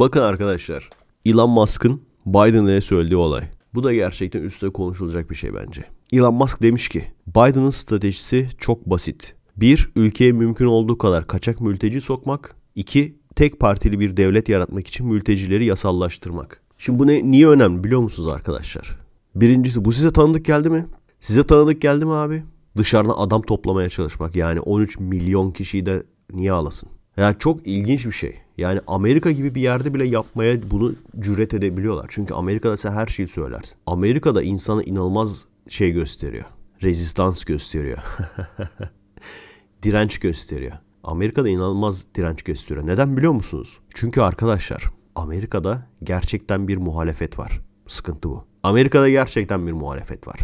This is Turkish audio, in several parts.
Bakın arkadaşlar Elon Musk'ın Biden'e söylediği olay. Bu da gerçekten üstte konuşulacak bir şey bence. Elon Musk demiş ki Biden'ın stratejisi çok basit. Bir, ülkeye mümkün olduğu kadar kaçak mülteci sokmak. İki, tek partili bir devlet yaratmak için mültecileri yasallaştırmak. Şimdi bu ne, niye önemli biliyor musunuz arkadaşlar? Birincisi bu size tanıdık geldi mi? Size tanıdık geldi mi abi? Dışarıdan adam toplamaya çalışmak yani 13 milyon kişiyi de niye alasın? Ya çok ilginç bir şey. Yani Amerika gibi bir yerde bile yapmaya bunu cüret edebiliyorlar. Çünkü Amerika'da sen her şeyi söylersin. Amerika'da insana inanılmaz şey gösteriyor. Rezistans gösteriyor. direnç gösteriyor. Amerika'da inanılmaz direnç gösteriyor. Neden biliyor musunuz? Çünkü arkadaşlar Amerika'da gerçekten bir muhalefet var. Sıkıntı bu. Amerika'da gerçekten bir muhalefet var.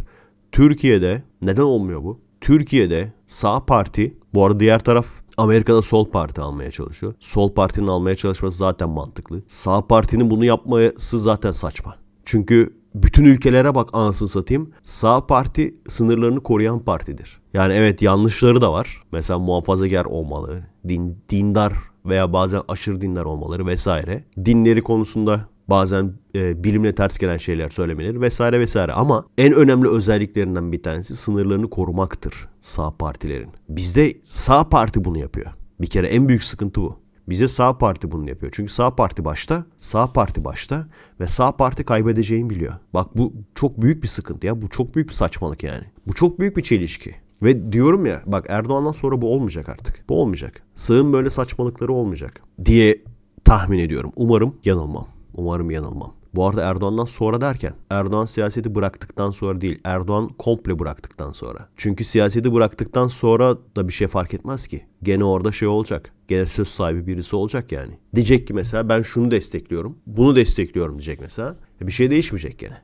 Türkiye'de neden olmuyor bu? Türkiye'de sağ parti, bu arada diğer taraf Amerika'da sol parti almaya çalışıyor. Sol partinin almaya çalışması zaten mantıklı. Sağ partinin bunu yapması zaten saçma. Çünkü bütün ülkelere bak anasını satayım. Sağ parti sınırlarını koruyan partidir. Yani evet yanlışları da var. Mesela muhafazakar olmalı, din, dindar veya bazen aşırı dinler olmaları vesaire. Dinleri konusunda Bazen e, bilimle ters gelen şeyler söylemeleri vesaire vesaire. Ama en önemli özelliklerinden bir tanesi sınırlarını korumaktır sağ partilerin. Bizde sağ parti bunu yapıyor. Bir kere en büyük sıkıntı bu. Bize sağ parti bunu yapıyor. Çünkü sağ parti başta, sağ parti başta ve sağ parti kaybedeceğini biliyor. Bak bu çok büyük bir sıkıntı ya. Bu çok büyük bir saçmalık yani. Bu çok büyük bir çelişki. Ve diyorum ya bak Erdoğan'dan sonra bu olmayacak artık. Bu olmayacak. Sığın böyle saçmalıkları olmayacak diye tahmin ediyorum. Umarım yanılmam. Umarım yanılmam. Bu arada Erdoğan'dan sonra derken Erdoğan siyaseti bıraktıktan sonra değil Erdoğan komple bıraktıktan sonra. Çünkü siyaseti bıraktıktan sonra da bir şey fark etmez ki. Gene orada şey olacak. Gene söz sahibi birisi olacak yani. Diyecek ki mesela ben şunu destekliyorum. Bunu destekliyorum diyecek mesela. E, bir şey değişmeyecek gene.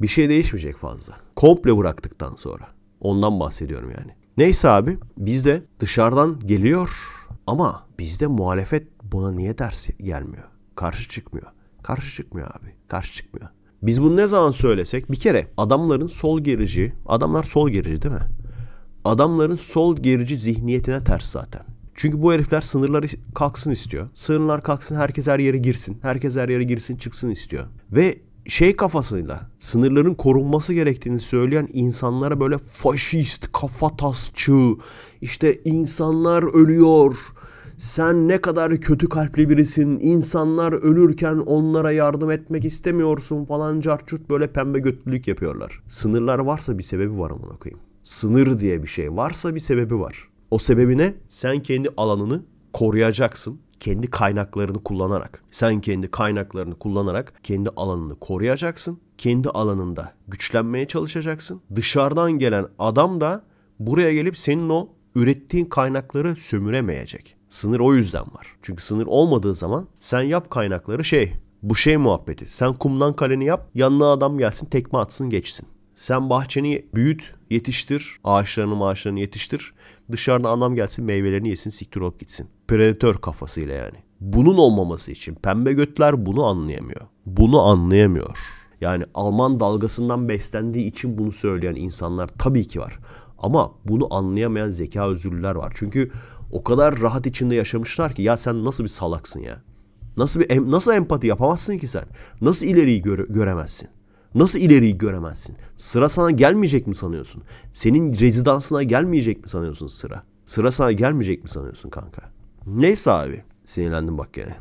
Bir şey değişmeyecek fazla. Komple bıraktıktan sonra. Ondan bahsediyorum yani. Neyse abi bizde dışarıdan geliyor ama bizde muhalefet buna niye ders gelmiyor? Karşı çıkmıyor. Karşı çıkmıyor abi. Karşı çıkmıyor. Biz bunu ne zaman söylesek bir kere adamların sol gerici, adamlar sol gerici değil mi? Adamların sol gerici zihniyetine ters zaten. Çünkü bu herifler sınırlar kalksın istiyor. Sınırlar kalksın, herkes her yere girsin. Herkes her yere girsin, çıksın istiyor. Ve şey kafasıyla sınırların korunması gerektiğini söyleyen insanlara böyle faşist, kafatasçı, işte insanlar ölüyor, sen ne kadar kötü kalpli birisin. İnsanlar ölürken onlara yardım etmek istemiyorsun falan carçurt böyle pembe götlülük yapıyorlar. Sınırlar varsa bir sebebi var amına okuyayım Sınır diye bir şey varsa bir sebebi var. O sebebi ne? Sen kendi alanını koruyacaksın kendi kaynaklarını kullanarak. Sen kendi kaynaklarını kullanarak kendi alanını koruyacaksın. Kendi alanında güçlenmeye çalışacaksın. Dışarıdan gelen adam da buraya gelip senin o ürettiğin kaynakları sömüremeyecek. Sınır o yüzden var. Çünkü sınır olmadığı zaman sen yap kaynakları şey bu şey muhabbeti. Sen kumdan kaleni yap yanına adam gelsin tekme atsın geçsin. Sen bahçeni büyüt yetiştir ağaçlarını maaşlarını yetiştir. Dışarıda adam gelsin meyvelerini yesin siktir olup gitsin. Predatör kafasıyla yani. Bunun olmaması için pembe götler bunu anlayamıyor. Bunu anlayamıyor. Yani Alman dalgasından beslendiği için bunu söyleyen insanlar tabii ki var. Ama bunu anlayamayan zeka özürlüler var. Çünkü o kadar rahat içinde yaşamışlar ki ya sen nasıl bir salaksın ya? Nasıl bir em, nasıl empati yapamazsın ki sen? Nasıl ileriyi göre, göremezsin? Nasıl ileriyi göremezsin? Sıra sana gelmeyecek mi sanıyorsun? Senin rezidansına gelmeyecek mi sanıyorsun sıra? Sıra sana gelmeyecek mi sanıyorsun kanka? Neyse abi. Sinirlendim bak gene.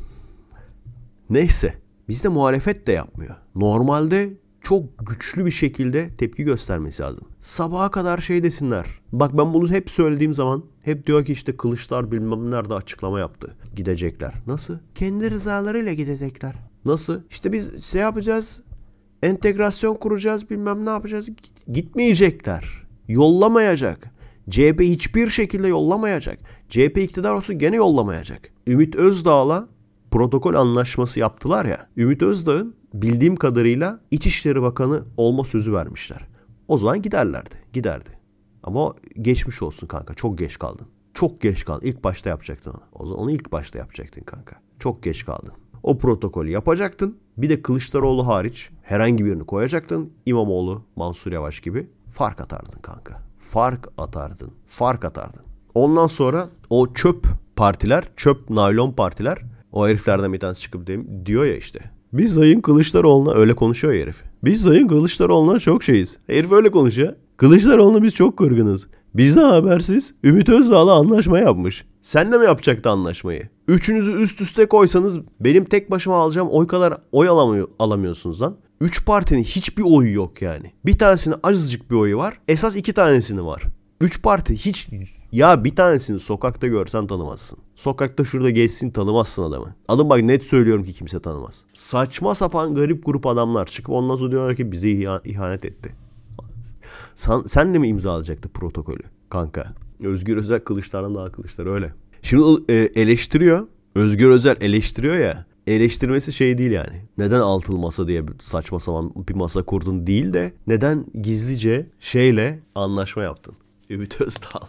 Neyse. Bizde muhalefet de yapmıyor. Normalde çok güçlü bir şekilde tepki göstermesi lazım. Sabaha kadar şey desinler. Bak ben bunu hep söylediğim zaman hep diyor ki işte kılıçlar bilmem nerede açıklama yaptı. Gidecekler. Nasıl? Kendi rızalarıyla gidecekler. Nasıl? İşte biz şey yapacağız. Entegrasyon kuracağız bilmem ne yapacağız. Gitmeyecekler. Yollamayacak. CHP hiçbir şekilde yollamayacak. CHP iktidar olsun gene yollamayacak. Ümit Özdağ'la protokol anlaşması yaptılar ya. Ümit Özdağ'ın bildiğim kadarıyla İçişleri Bakanı olma sözü vermişler. O zaman giderlerdi. Giderdi. Ama geçmiş olsun kanka. Çok geç kaldın. Çok geç kaldın. İlk başta yapacaktın onu. O zaman onu ilk başta yapacaktın kanka. Çok geç kaldın. O protokolü yapacaktın. Bir de Kılıçdaroğlu hariç herhangi birini koyacaktın. İmamoğlu, Mansur Yavaş gibi fark atardın kanka. Fark atardın. Fark atardın. Ondan sonra o çöp partiler, çöp naylon partiler o heriflerden bir tanesi çıkıp de, diyor ya işte. Biz Sayın Kılıçdaroğlu'na öyle konuşuyor ya herif. Biz Sayın Kılıçdaroğlu'na çok şeyiz. Herif öyle konuşuyor. Kılıçdaroğlu'na biz çok kırgınız. biz Bizden habersiz Ümit Özdağ'la anlaşma yapmış. Senle mi yapacaktı anlaşmayı? Üçünüzü üst üste koysanız benim tek başıma alacağım oy kadar oy alamıyor, alamıyorsunuz lan. Üç partinin hiçbir oyu yok yani. Bir tanesinin azıcık bir oyu var. Esas iki tanesini var. Üç parti hiç ya bir tanesini sokakta görsen tanımazsın. Sokakta şurada geçsin tanımazsın adamı. Alın bak net söylüyorum ki kimse tanımaz. Saçma sapan garip grup adamlar çıkıp ondan sonra diyorlar ki bize ihanet etti. Sen, senle mi imzalayacaktı protokolü kanka? Özgür Özel kılıçlardan daha kılıçlar öyle. Şimdi e, eleştiriyor. Özgür Özel eleştiriyor ya. Eleştirmesi şey değil yani. Neden altılı masa diye saçma sapan bir masa kurdun değil de neden gizlice şeyle anlaşma yaptın? Ümit Özdağ.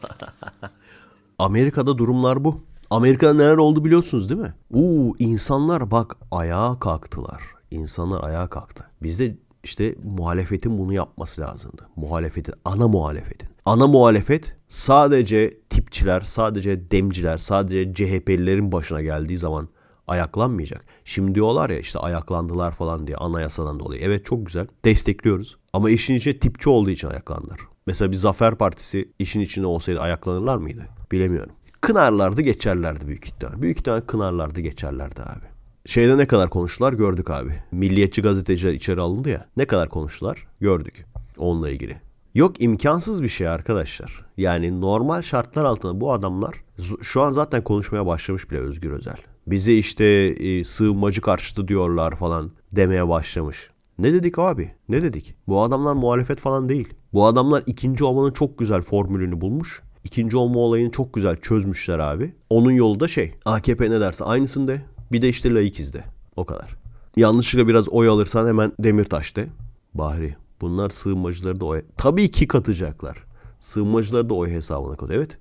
Amerika'da durumlar bu. Amerika'da neler oldu biliyorsunuz değil mi? Uuu insanlar bak ayağa kalktılar. İnsanlar ayağa kalktı. Bizde işte muhalefetin bunu yapması lazımdı. Muhalefetin, ana muhalefetin. Ana muhalefet sadece tipçiler, sadece demciler, sadece CHP'lilerin başına geldiği zaman ayaklanmayacak. Şimdi diyorlar ya işte ayaklandılar falan diye anayasadan dolayı. Evet çok güzel destekliyoruz ama işin içine tipçi olduğu için ayaklandılar. Mesela bir Zafer Partisi işin içinde olsaydı ayaklanırlar mıydı? Bilemiyorum. Kınarlardı geçerlerdi büyük ihtimal. Büyük ihtimal kınarlardı geçerlerdi abi. Şeyde ne kadar konuştular gördük abi. Milliyetçi gazeteciler içeri alındı ya. Ne kadar konuştular gördük onunla ilgili. Yok imkansız bir şey arkadaşlar. Yani normal şartlar altında bu adamlar şu an zaten konuşmaya başlamış bile Özgür Özel. Bize işte e, sığınmacı karşıtı diyorlar falan demeye başlamış. Ne dedik abi? Ne dedik? Bu adamlar muhalefet falan değil. Bu adamlar ikinci olmanın çok güzel formülünü bulmuş. İkinci olma olayını çok güzel çözmüşler abi. Onun yolu da şey AKP ne derse aynısını de bir de işte laikiz de o kadar. Yanlışlıkla biraz oy alırsan hemen Demirtaş de. Bahri bunlar sığınmacıları da oy... Tabii ki katacaklar. Sığınmacıları da oy hesabına koy. Evet.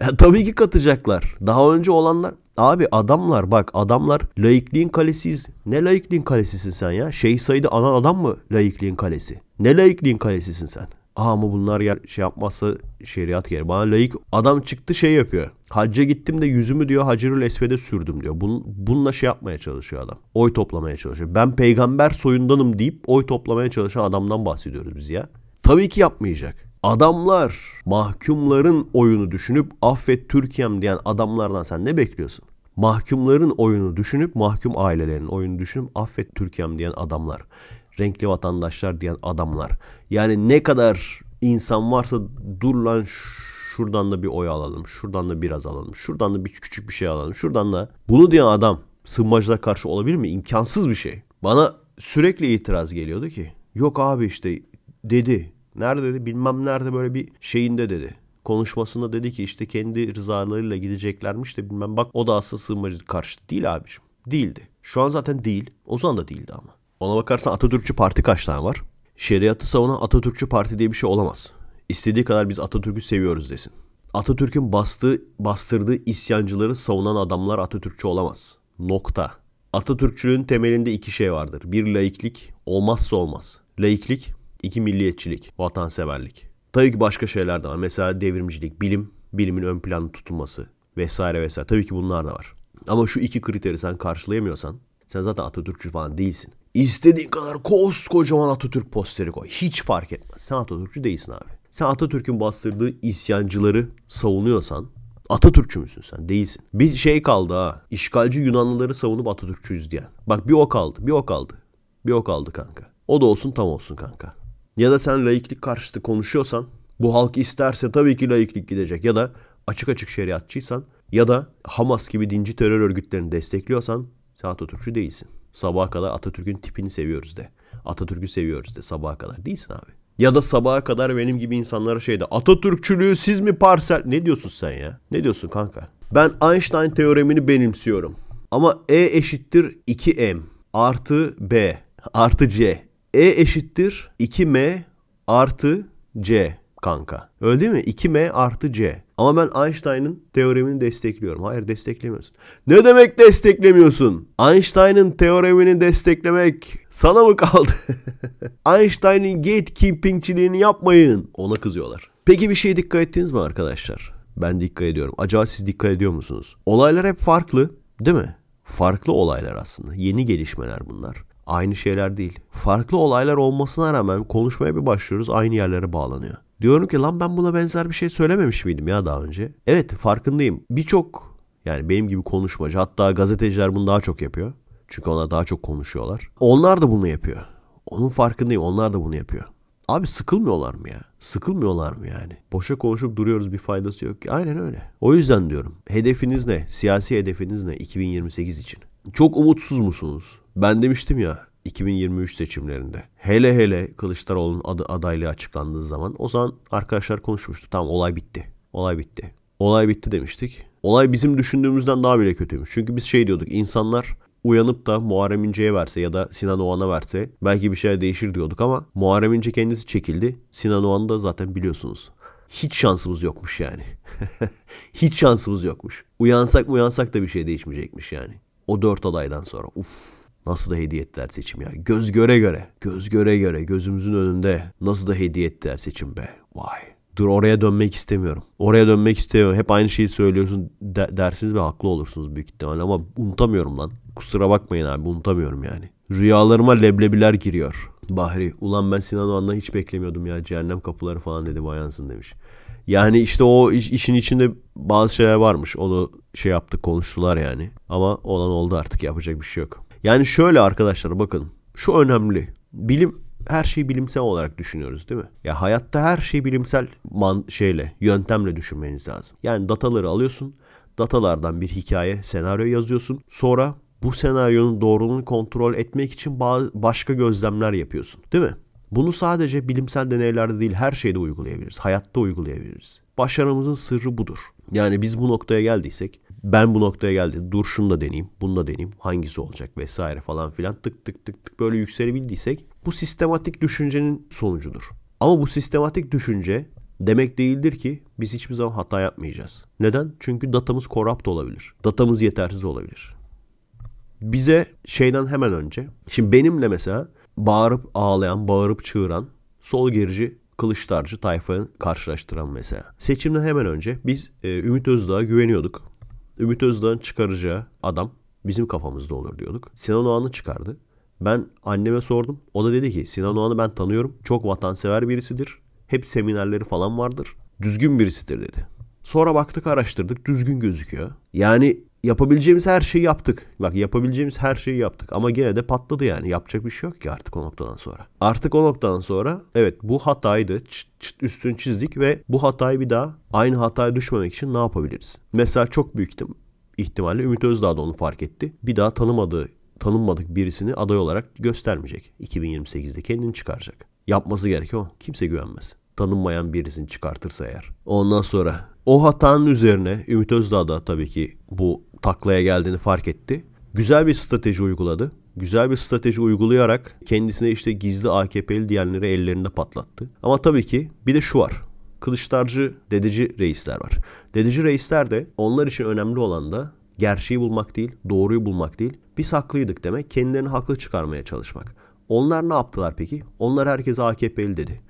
E, tabii ki katacaklar. Daha önce olanlar Abi adamlar bak adamlar laikliğin kalesiyiz. Ne laikliğin kalesisin sen ya? Şeyh Said'i anan adam mı laikliğin kalesi? Ne laikliğin kalesisin sen? Aha ama bunlar yer, şey yapmazsa şeriat yer. Bana layık adam çıktı şey yapıyor. Hacca gittim de yüzümü diyor Hacerül Esved'e sürdüm diyor. Bun, bununla şey yapmaya çalışıyor adam. Oy toplamaya çalışıyor. Ben peygamber soyundanım deyip oy toplamaya çalışan adamdan bahsediyoruz biz ya. Tabii ki yapmayacak. Adamlar mahkumların oyunu düşünüp affet Türkiye'm diyen adamlardan sen ne bekliyorsun? Mahkumların oyunu düşünüp mahkum ailelerin oyunu düşünüp affet Türkiye'm diyen adamlar renkli vatandaşlar diyen adamlar. Yani ne kadar insan varsa dur lan şuradan da bir oy alalım. Şuradan da biraz alalım. Şuradan da bir küçük bir şey alalım. Şuradan da bunu diyen adam sığınmacılara karşı olabilir mi? İmkansız bir şey. Bana sürekli itiraz geliyordu ki. Yok abi işte dedi. Nerede dedi bilmem nerede böyle bir şeyinde dedi konuşmasında dedi ki işte kendi rızalarıyla gideceklermiş de bilmem bak o da aslında sığınmacı karşı değil abicim. Değildi. Şu an zaten değil. O zaman da değildi ama. Ona bakarsan Atatürkçü Parti kaç tane var? Şeriatı savunan Atatürkçü Parti diye bir şey olamaz. İstediği kadar biz Atatürk'ü seviyoruz desin. Atatürk'ün bastığı, bastırdığı isyancıları savunan adamlar Atatürkçü olamaz. Nokta. Atatürkçülüğün temelinde iki şey vardır. Bir laiklik, olmazsa olmaz. Laiklik, iki milliyetçilik, vatanseverlik. Tabii ki başka şeyler de var. Mesela devrimcilik, bilim, bilimin ön planda tutulması vesaire vesaire. Tabii ki bunlar da var. Ama şu iki kriteri sen karşılayamıyorsan sen zaten Atatürkçü falan değilsin. İstediğin kadar koskocaman Atatürk posteri koy. Hiç fark etmez. Sen Atatürkçü değilsin abi. Sen Atatürk'ün bastırdığı isyancıları savunuyorsan Atatürkçü müsün sen? Değilsin. Bir şey kaldı ha. İşgalci Yunanlıları savunup Atatürkçüyüz diyen. Bak bir o kaldı. Bir o kaldı. Bir o kaldı kanka. O da olsun tam olsun kanka. Ya da sen laiklik karşıtı konuşuyorsan bu halk isterse tabii ki laiklik gidecek. Ya da açık açık şeriatçıysan ya da Hamas gibi dinci terör örgütlerini destekliyorsan sen Atatürkçü değilsin. Sabaha kadar Atatürk'ün tipini seviyoruz de. Atatürk'ü seviyoruz de sabaha kadar. Değilsin abi. Ya da sabaha kadar benim gibi insanlara şeyde Atatürkçülüğü siz mi parsel? Ne diyorsun sen ya? Ne diyorsun kanka? Ben Einstein teoremini benimsiyorum. Ama E eşittir 2M artı B artı C. E eşittir 2M artı C kanka. Öyle değil mi? 2M artı C. Ama ben Einstein'ın teoremini destekliyorum. Hayır desteklemiyorsun. Ne demek desteklemiyorsun? Einstein'ın teoremini desteklemek sana mı kaldı? Einstein'ın gatekeepingçiliğini yapmayın. Ona kızıyorlar. Peki bir şey dikkat ettiniz mi arkadaşlar? Ben dikkat ediyorum. Acaba siz dikkat ediyor musunuz? Olaylar hep farklı değil mi? Farklı olaylar aslında. Yeni gelişmeler bunlar. Aynı şeyler değil. Farklı olaylar olmasına rağmen konuşmaya bir başlıyoruz aynı yerlere bağlanıyor. Diyorum ki lan ben buna benzer bir şey söylememiş miydim ya daha önce? Evet farkındayım. Birçok yani benim gibi konuşmacı hatta gazeteciler bunu daha çok yapıyor. Çünkü onlar daha çok konuşuyorlar. Onlar da bunu yapıyor. Onun farkındayım onlar da bunu yapıyor. Abi sıkılmıyorlar mı ya? Sıkılmıyorlar mı yani? Boşa konuşup duruyoruz bir faydası yok ki. Aynen öyle. O yüzden diyorum. Hedefiniz ne? Siyasi hedefiniz ne 2028 için? Çok umutsuz musunuz? Ben demiştim ya 2023 seçimlerinde. Hele hele Kılıçdaroğlu'nun adı adaylığı açıklandığı zaman o zaman arkadaşlar konuşmuştu. Tamam olay bitti. Olay bitti. Olay bitti demiştik. Olay bizim düşündüğümüzden daha bile kötüymüş. Çünkü biz şey diyorduk insanlar uyanıp da Muharrem İnce'ye verse ya da Sinan Oğan'a verse belki bir şeyler değişir diyorduk ama Muharrem İnce kendisi çekildi. Sinan Oğan da zaten biliyorsunuz. Hiç şansımız yokmuş yani. Hiç şansımız yokmuş. Uyansak mı uyansak da bir şey değişmeyecekmiş yani. O dört adaydan sonra. uff Nasıl da hediye seçim ya. Göz göre göre, göz göre göre, gözümüzün önünde nasıl da hediye seçim be. Vay. Dur oraya dönmek istemiyorum. Oraya dönmek istemiyorum. Hep aynı şeyi söylüyorsun de- dersiniz ve haklı olursunuz büyük ihtimal ama unutamıyorum lan. Kusura bakmayın abi unutamıyorum yani. Rüyalarıma leblebiler giriyor. Bahri ulan ben Sinan Oğan'dan hiç beklemiyordum ya cehennem kapıları falan dedi bayansın demiş. Yani işte o iş, işin içinde bazı şeyler varmış. Onu şey yaptı konuştular yani. Ama olan oldu artık yapacak bir şey yok. Yani şöyle arkadaşlar bakın. Şu önemli. Bilim her şeyi bilimsel olarak düşünüyoruz değil mi? Ya hayatta her şeyi bilimsel man şeyle, yöntemle düşünmeniz lazım. Yani dataları alıyorsun. Datalardan bir hikaye, senaryo yazıyorsun. Sonra bu senaryonun doğruluğunu kontrol etmek için başka gözlemler yapıyorsun. Değil mi? Bunu sadece bilimsel deneylerde değil her şeyde uygulayabiliriz. Hayatta uygulayabiliriz. Başarımızın sırrı budur. Yani biz bu noktaya geldiysek ben bu noktaya geldim. Dur şunu da deneyeyim, bunu da deneyeyim. Hangisi olacak vesaire falan filan. Tık tık tık tık böyle yükselebildiysek bu sistematik düşüncenin sonucudur. Ama bu sistematik düşünce demek değildir ki biz hiçbir zaman hata yapmayacağız. Neden? Çünkü datamız korrupt olabilir. Datamız yetersiz olabilir. Bize şeyden hemen önce, şimdi benimle mesela bağırıp ağlayan, bağırıp çığıran sol gerici Kılıçdarcı tayfanın karşılaştıran mesela. Seçimden hemen önce biz e, Ümit Özdağ'a güveniyorduk. Ümit Özdağ'ın çıkaracağı adam bizim kafamızda olur diyorduk. Sinan Oğan'ı çıkardı. Ben anneme sordum. O da dedi ki Sinan Oğan'ı ben tanıyorum. Çok vatansever birisidir. Hep seminerleri falan vardır. Düzgün birisidir dedi. Sonra baktık araştırdık düzgün gözüküyor. Yani yapabileceğimiz her şeyi yaptık. Bak yapabileceğimiz her şeyi yaptık ama gene de patladı yani. Yapacak bir şey yok ki artık o noktadan sonra. Artık o noktadan sonra evet bu hataydı. Çıt çıt üstünü çizdik ve bu hatayı bir daha aynı hataya düşmemek için ne yapabiliriz? Mesela çok büyük ihtimalle Ümit Özdağ da onu fark etti. Bir daha tanımadığı tanınmadık birisini aday olarak göstermeyecek. 2028'de kendini çıkaracak. Yapması gerekiyor. o. Kimse güvenmez. Tanınmayan birisini çıkartırsa eğer. Ondan sonra o hatanın üzerine Ümit Özdağ da tabii ki bu taklaya geldiğini fark etti. Güzel bir strateji uyguladı. Güzel bir strateji uygulayarak kendisine işte gizli AKP'li diyenleri ellerinde patlattı. Ama tabii ki bir de şu var. Kılıçdarcı, dedici reisler var. Dedici reisler de onlar için önemli olan da gerçeği bulmak değil, doğruyu bulmak değil. Biz haklıydık demek, kendilerini haklı çıkarmaya çalışmak. Onlar ne yaptılar peki? Onlar herkese AKP'li dedi.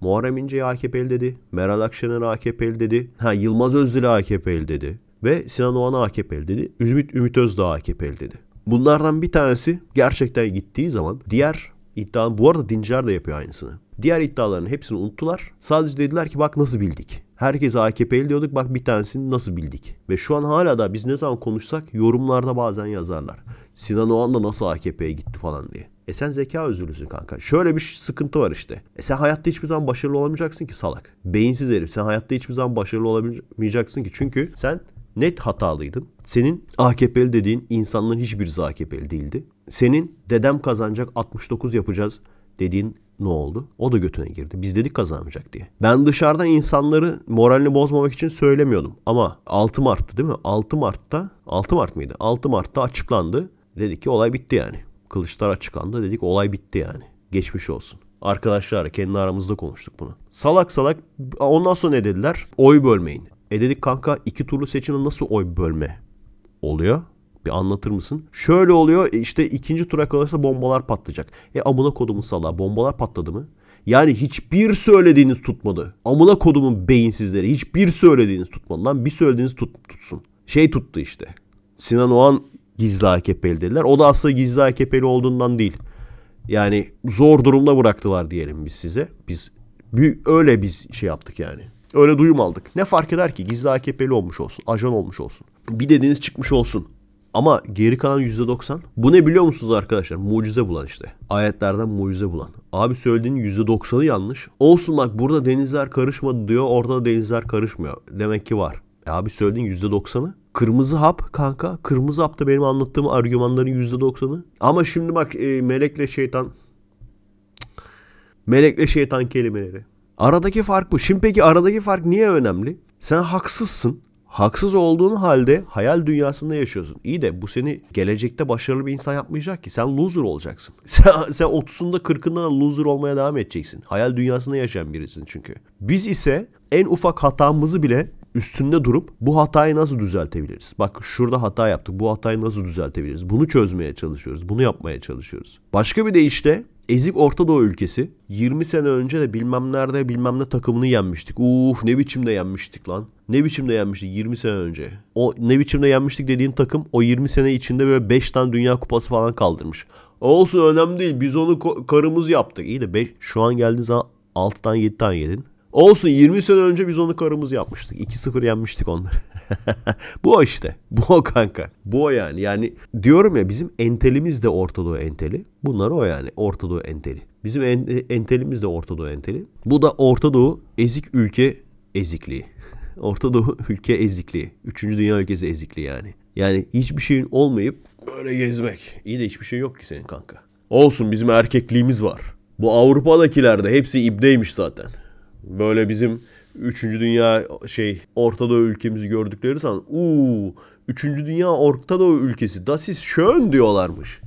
Muharrem İnce'ye AKP'li dedi. Meral Akşener AKP'li dedi. Ha, Yılmaz Özdil'e AKP'li dedi ve Sinan Oğan AKP'li dedi. Ümit, Ümit Özdağ AKP'li dedi. Bunlardan bir tanesi gerçekten gittiği zaman diğer iddianın bu arada Dinçer de yapıyor aynısını. Diğer iddiaların hepsini unuttular. Sadece dediler ki bak nasıl bildik. Herkese AKP'li diyorduk bak bir tanesini nasıl bildik. Ve şu an hala da biz ne zaman konuşsak yorumlarda bazen yazarlar. Sinan Oğan da nasıl AKP'ye gitti falan diye. E sen zeka özürlüsün kanka. Şöyle bir sıkıntı var işte. E sen hayatta hiçbir zaman başarılı olamayacaksın ki salak. Beyinsiz herif. Sen hayatta hiçbir zaman başarılı olamayacaksın ki. Çünkü sen net hatalıydın. Senin AKP'li dediğin insanların hiçbirisi AKP'li değildi. Senin dedem kazanacak 69 yapacağız dediğin ne oldu? O da götüne girdi. Biz dedik kazanmayacak diye. Ben dışarıdan insanları moralini bozmamak için söylemiyordum. Ama 6 Mart'tı değil mi? 6 Mart'ta 6 Mart mıydı? 6 Mart'ta açıklandı. Dedik ki olay bitti yani. Kılıçlar açıklandı. Dedik olay bitti yani. Geçmiş olsun. Arkadaşlar kendi aramızda konuştuk bunu. Salak salak ondan sonra ne dediler? Oy bölmeyin. E dedik kanka iki turlu seçimde nasıl oy bölme oluyor? Bir anlatır mısın? Şöyle oluyor e, işte ikinci tura kalırsa bombalar patlayacak. E amına kodumun salağı bombalar patladı mı? Yani hiçbir söylediğiniz tutmadı. Amına kodumun beyinsizleri hiçbir söylediğiniz tutmadı lan. Bir söylediğiniz tut, tutsun. Şey tuttu işte. Sinan Oğan gizli AKP'li dediler. O da aslında gizli AKP'li olduğundan değil. Yani zor durumda bıraktılar diyelim biz size. Biz öyle biz şey yaptık yani. Öyle duyum aldık. Ne fark eder ki gizli AKP'li olmuş olsun, ajan olmuş olsun. Bir dediğiniz çıkmış olsun. Ama geri kalan %90. Bu ne biliyor musunuz arkadaşlar? Mucize bulan işte. Ayetlerden mucize bulan. Abi söylediğinin %90'ı yanlış. Olsun bak burada denizler karışmadı diyor. Orada da denizler karışmıyor. Demek ki var. E abi söylediğin %90'ı. Kırmızı hap kanka. Kırmızı hap da benim anlattığım argümanların %90'ı. Ama şimdi bak e, melekle şeytan. Melekle şeytan kelimeleri. Aradaki fark bu. Şimdi peki aradaki fark niye önemli? Sen haksızsın. Haksız olduğun halde hayal dünyasında yaşıyorsun. İyi de bu seni gelecekte başarılı bir insan yapmayacak ki. Sen loser olacaksın. Sen, sen 30'unda 40'ında loser olmaya devam edeceksin. Hayal dünyasında yaşayan birisin çünkü. Biz ise en ufak hatamızı bile üstünde durup bu hatayı nasıl düzeltebiliriz? Bak şurada hata yaptık. Bu hatayı nasıl düzeltebiliriz? Bunu çözmeye çalışıyoruz. Bunu yapmaya çalışıyoruz. Başka bir de işte ezik Orta Doğu ülkesi. 20 sene önce de bilmem nerede bilmem ne takımını yenmiştik. Uf ne biçimde yenmiştik lan. Ne biçimde yenmiştik 20 sene önce. O ne biçimde yenmiştik dediğin takım o 20 sene içinde böyle 5 tane dünya kupası falan kaldırmış. Olsun önemli değil biz onu karımız yaptık. İyi de 5, şu an geldiğiniz zaman 6 tane yedin. Olsun 20 sene önce biz onu karımız yapmıştık. 2-0 yenmiştik onları. bu o işte. Bu o kanka. Bu o yani. Yani diyorum ya bizim entelimiz de Ortadoğu enteli. Bunlar o yani Ortadoğu enteli. Bizim en, entelimiz de Ortadoğu enteli. Bu da Ortadoğu ezik ülke ezikliği. Ortadoğu ülke ezikliği. Üçüncü dünya ülkesi ezikliği yani. Yani hiçbir şeyin olmayıp böyle gezmek. İyi de hiçbir şey yok ki senin kanka. Olsun bizim erkekliğimiz var. Bu Avrupa'dakiler de hepsi ibneymiş zaten. Böyle bizim 3. Dünya şey Orta Doğu ülkemizi gördükleri zaman uuu 3. Dünya Orta Doğu ülkesi das ist schön diyorlarmış.